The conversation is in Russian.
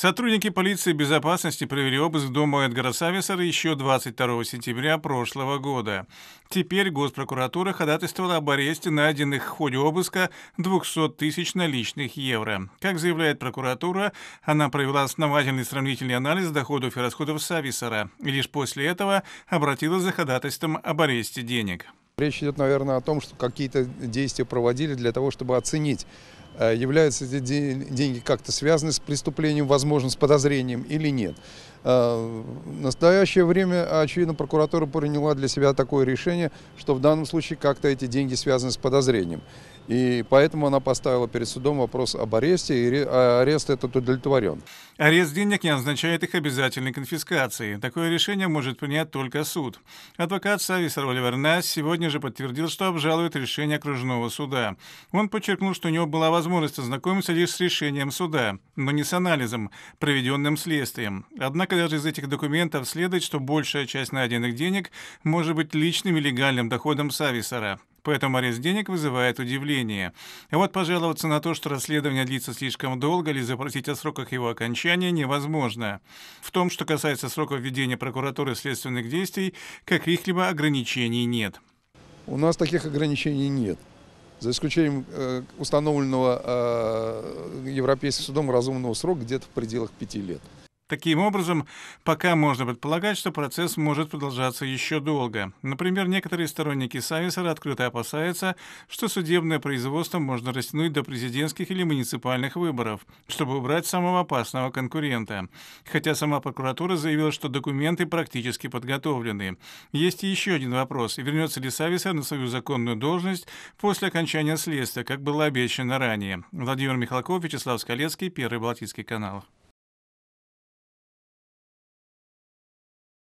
Сотрудники полиции безопасности провели обыск дома Эдгара Сависара еще 22 сентября прошлого года. Теперь госпрокуратура ходатайствовала об аресте найденных в ходе обыска 200 тысяч наличных евро. Как заявляет прокуратура, она провела основательный сравнительный анализ доходов и расходов Сависара и лишь после этого обратилась за ходатайством об аресте денег. Речь идет, наверное, о том, что какие-то действия проводили для того, чтобы оценить Э, являются эти деньги как-то связаны с преступлением, возможно, с подозрением или нет. Э, в настоящее время, очевидно, прокуратура приняла для себя такое решение, что в данном случае как-то эти деньги связаны с подозрением. И поэтому она поставила перед судом вопрос об аресте, и а, арест этот удовлетворен. Арест денег не означает их обязательной конфискации. Такое решение может принять только суд. Адвокат Савис Оливер Нас сегодня же подтвердил, что обжалует решение окружного суда. Он подчеркнул, что у него была возможность возможность ознакомиться лишь с решением суда, но не с анализом, проведенным следствием. Однако даже из этих документов следует, что большая часть найденных денег может быть личным и легальным доходом Сависара. Поэтому арест денег вызывает удивление. А вот пожаловаться на то, что расследование длится слишком долго или запросить о сроках его окончания невозможно. В том, что касается сроков ведения прокуратуры следственных действий, каких-либо ограничений нет. У нас таких ограничений нет за исключением э, установленного э, Европейским судом разумного срока где-то в пределах пяти лет. Таким образом, пока можно предполагать, что процесс может продолжаться еще долго. Например, некоторые сторонники Сависера открыто опасаются, что судебное производство можно растянуть до президентских или муниципальных выборов, чтобы убрать самого опасного конкурента. Хотя сама прокуратура заявила, что документы практически подготовлены. Есть и еще один вопрос. Вернется ли Сависер на свою законную должность после окончания следствия, как было обещано ранее? Владимир Михалков, Вячеслав Скалецкий, Первый Балтийский канал.